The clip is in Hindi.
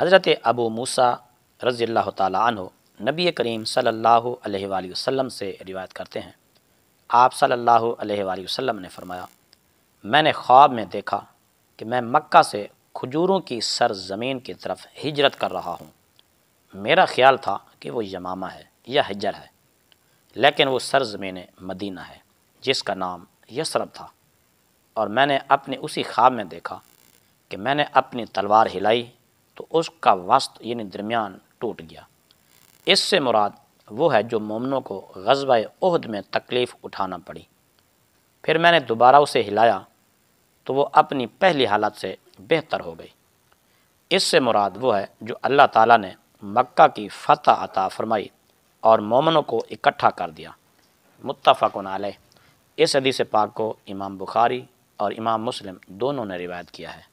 हज़रत अबू मूसा रज़ी अल्लाह तु नबी करीम सल्लल्लाहु अलैहि वसल्लम से रिवायत करते हैं आप सल्लल्लाहु अलैहि वसल्लम ने फरमाया मैंने ख्वाब में देखा कि मैं मक्का से खजूरों की सरजमीन की तरफ हिजरत कर रहा हूँ मेरा ख्याल था कि वो यमामा है या हिजर है लेकिन वो सरजमीन मदीना है जिसका नाम यसरब था और मैंने अपने उसी ख्वाब में देखा कि मैंने अपनी तलवार हिलाई तो उसका वस्त यानी दरमियान टूट गया इससे मुराद वो है जो मोमनों को गजबा उहद में तकलीफ़ उठाना पड़ी फिर मैंने दोबारा उसे हिलाया तो वो अपनी पहली हालत से बेहतर हो गई इससे मुराद वो है जो अल्लाह ताला ने मक्का की फतह अता फरमाई और मोमनों को इकट्ठा कर दिया को नाले इस अदीस पाक को इमाम बुखारी और इमाम मुस्लिम दोनों ने रिवायत किया है